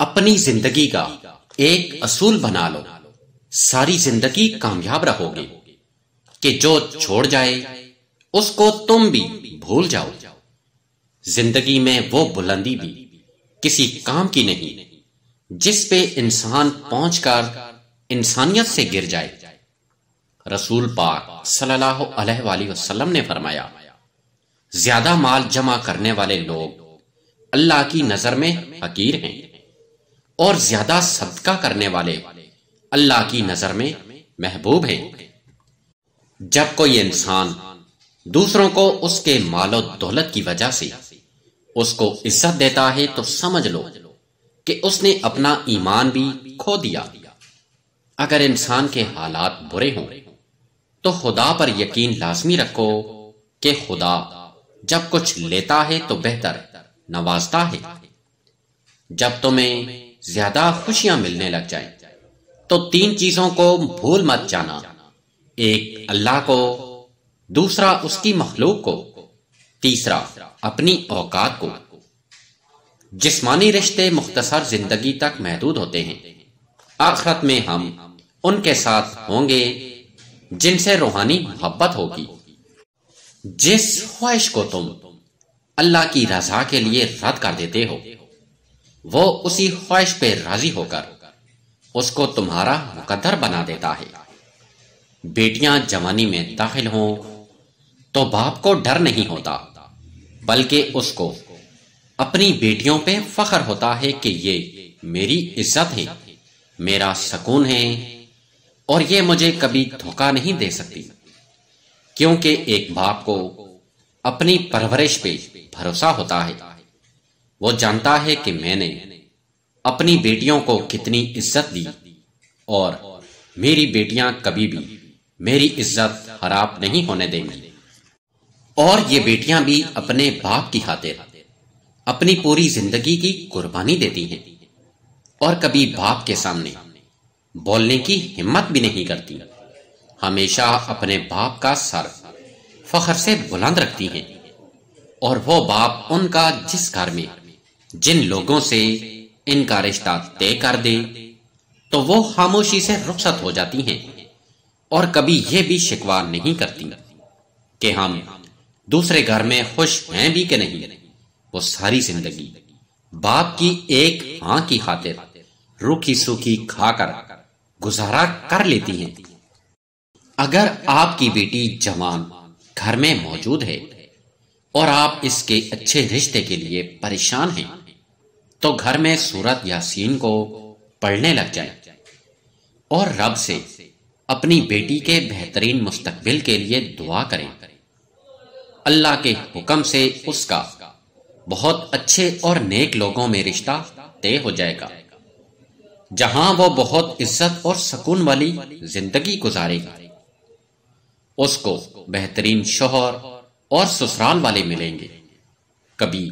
अपनी जिंदगी का एक असूल बना लो सारी जिंदगी कामयाब रहोगे कि जो छोड़ जाए उसको तुम भी भूल जाओ जिंदगी में वो बुलंदी भी किसी काम की नहीं जिस पे इंसान पहुंचकर इंसानियत से गिर जाए रसूल पाक सल्लल्लाहु अलैहि वसल्लम ने फरमाया ज्यादा माल जमा करने वाले लोग अल्लाह की नजर में हकीर हैं और ज्यादा सदका करने वाले अल्लाह की नजर में महबूब हैं जब कोई इंसान दूसरों को उसके मालो दौलत की वजह से उसको इज्जत देता है तो समझ लो कि उसने अपना ईमान भी खो दिया अगर इंसान के हालात बुरे हों तो खुदा पर यकीन लाजमी रखो कि खुदा जब कुछ लेता है तो बेहतर नवाजता है जब तुम्हें ज्यादा खुशियां मिलने लग जाए तो तीन चीजों को भूल मत जाना एक अल्लाह को दूसरा उसकी मखलूक को तीसरा अपनी औकात को जिस्मानी रिश्ते मुख्तसर जिंदगी तक महदूद होते हैं आखरत में हम उनके साथ होंगे जिनसे रूहानी मोहब्बत होगी जिस ख्वाहिश को तुम अल्लाह की रजा के लिए रद्द कर देते हो वो उसी ख्वाहिश पे राजी होकर उसको तुम्हारा मुकद्दर बना देता है बेटियां जवानी में दाखिल हों तो बाप को डर नहीं होता बल्कि उसको अपनी बेटियों पे फख्र होता है कि ये मेरी इज्जत है मेरा सुकून है और ये मुझे कभी धोखा नहीं दे सकती क्योंकि एक बाप को अपनी परवरिश पे भरोसा होता है वो जानता है कि मैंने अपनी बेटियों को कितनी इज्जत दी और मेरी बेटियां कभी भी मेरी इज्जत खराब नहीं होने देंगी और ये बेटियां भी अपने बाप की खातिर अपनी पूरी जिंदगी की कुर्बानी देती हैं और कभी बाप के सामने बोलने की हिम्मत भी नहीं करती हमेशा अपने बाप का सर फखर से बुलंद रखती हैं और वो बाप उनका जिस घर में जिन लोगों से इनका रिश्ता तय कर दे तो वो खामोशी से रुखसत हो जाती हैं और कभी ये भी शिकवा नहीं करती कि हम दूसरे घर में खुश हैं भी कि नहीं वो सारी जिंदगी बाप की एक हाँ की खातिर रूखी सूखी खाकर गुजारा कर लेती हैं अगर आपकी बेटी जवान घर में मौजूद है और आप इसके अच्छे रिश्ते के लिए परेशान हैं तो घर में सूरत यासीन को पढ़ने लग जाए और रब से अपनी बेटी के बेहतरीन मुस्तकबिल के लिए दुआ करें अल्लाह के हुक्म से उसका बहुत अच्छे और नेक लोगों में रिश्ता तय हो जाएगा जहां वो बहुत इज्जत और सुकून वाली जिंदगी गुजारेगा उसको बेहतरीन शोहर और ससुराल वाले मिलेंगे कभी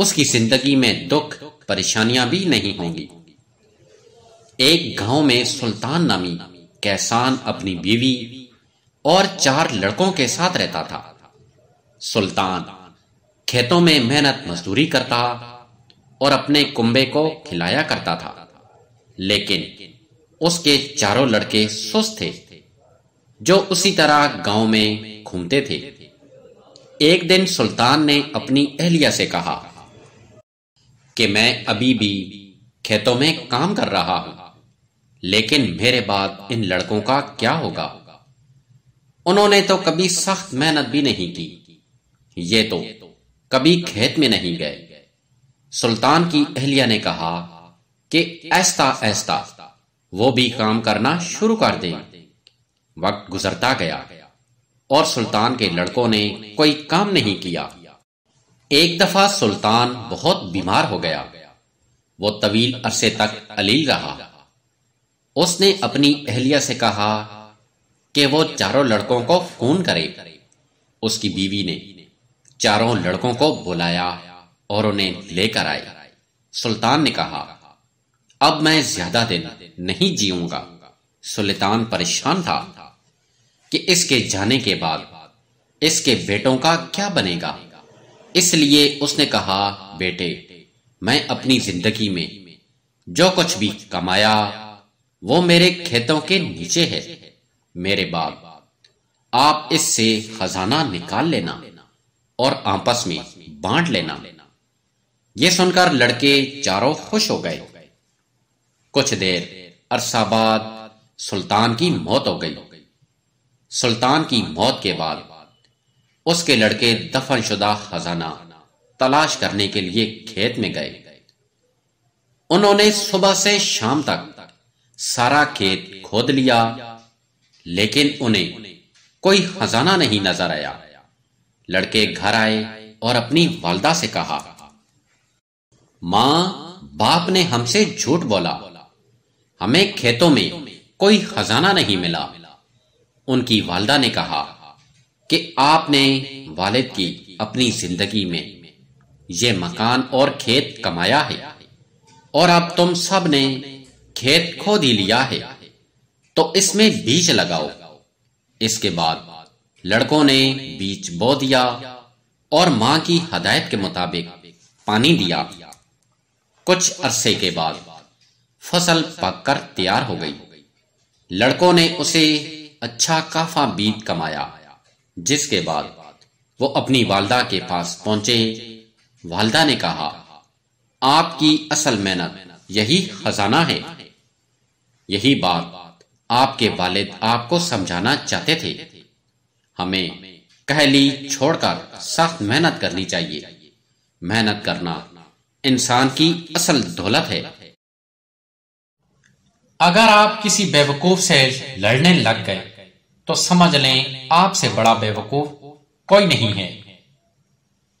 उसकी जिंदगी में दुख परेशानियां भी नहीं होंगी एक गांव में सुल्तान नामी कैसान अपनी बीवी और चार लड़कों के साथ रहता था सुल्तान खेतों में मेहनत मजदूरी करता और अपने कुंबे को खिलाया करता था लेकिन उसके चारों लड़के सुस्त थे जो उसी तरह गांव में घूमते थे एक दिन सुल्तान ने अपनी अहलिया से कहा कि मैं अभी भी खेतों में काम कर रहा हूं लेकिन मेरे बाद इन लड़कों का क्या होगा उन्होंने तो कभी सख्त मेहनत भी नहीं की ये तो कभी खेत में नहीं गए सुल्तान की अहलिया ने कहा कि ऐसा ऐसा वो भी काम करना शुरू कर दे वक्त गुजरता गया और सुल्तान के लड़कों ने कोई काम नहीं किया एक दफा सुल्तान बहुत बीमार हो गया वो तवील अरसे तक अलील रहा उसने अपनी अहलिया से कहा कि वो चारों लड़कों को फोन करे उसकी बीवी ने चारों लड़कों को बुलाया और उन्हें लेकर आई सुल्तान ने कहा अब मैं ज्यादा दिन नहीं जीऊंगा सुल्तान परेशान था कि इसके जाने के बाद इसके बेटों का क्या बनेगा इसलिए उसने कहा बेटे मैं अपनी जिंदगी में जो कुछ भी कमाया वो मेरे खेतों के नीचे है मेरे बाप आप इससे खजाना निकाल लेना और आपस में बांट लेना ये सुनकर लड़के चारों खुश हो गए कुछ देर अरसाबाद सुल्तान की मौत हो गई सुल्तान की मौत के बाद उसके लड़के दफनशुदा खजाना तलाश करने के लिए खेत में गए उन्होंने सुबह से शाम तक सारा खेत खोद लिया लेकिन उन्हें कोई खजाना नहीं नजर आया लड़के घर आए और अपनी वालदा से कहा मां बाप ने हमसे झूठ बोला हमें खेतों में कोई खजाना नहीं मिला उनकी वालदा ने कहा कि आपने वालिद की अपनी जिंदगी में ये मकान और खेत कमाया है और अब तुम सब ने खेत खो दी लिया है तो इसमें बीज लगाओ इसके बाद लड़कों ने बीज बो दिया और मां की हदायत के मुताबिक पानी दिया कुछ अरसे के बाद फसल पककर तैयार हो गई लड़कों ने उसे अच्छा काफा बीज कमाया जिसके बाद वो अपनी वालदा के पास पहुंचे वालदा ने कहा आपकी असल मेहनत यही खजाना है यही बात आपके वालिद आपको समझाना चाहते थे हमें कहली छोड़कर सख्त मेहनत करनी चाहिए मेहनत करना इंसान की असल दौलत है अगर आप किसी बेवकूफ से लड़ने लग गए तो समझ लें आपसे बड़ा बेवकूफ कोई नहीं है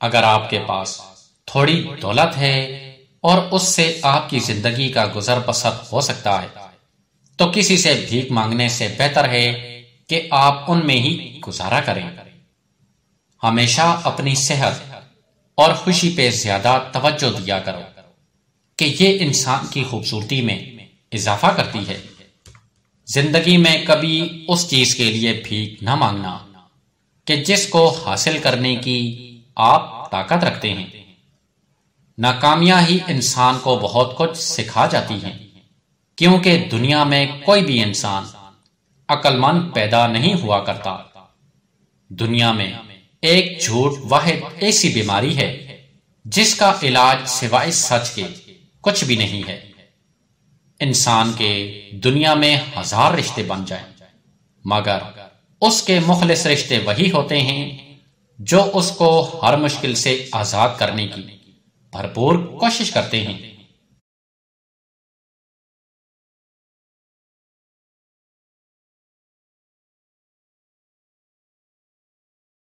अगर आपके पास थोड़ी दौलत है और उससे आपकी जिंदगी का गुजर बसर हो सकता है तो किसी से भीख मांगने से बेहतर है कि आप उनमें ही गुजारा करें हमेशा अपनी सेहत और खुशी पे ज्यादा तवज्जो दिया करो कि ये इंसान की खूबसूरती में इजाफा करती है जिंदगी में कभी उस चीज के लिए भीख न मांगना कि जिसको हासिल करने की आप ताकत रखते हैं नाकामियां ही इंसान को बहुत कुछ सिखा जाती हैं क्योंकि दुनिया में कोई भी इंसान अक्लमंद पैदा नहीं हुआ करता दुनिया में एक झूठ वाहिद ऐसी बीमारी है जिसका इलाज सिवाय सच के कुछ भी नहीं है इंसान के दुनिया में हजार रिश्ते बन जाएं, मगर उसके मुखलिस रिश्ते वही होते हैं जो उसको हर मुश्किल से आजाद करने की भरपूर कोशिश करते हैं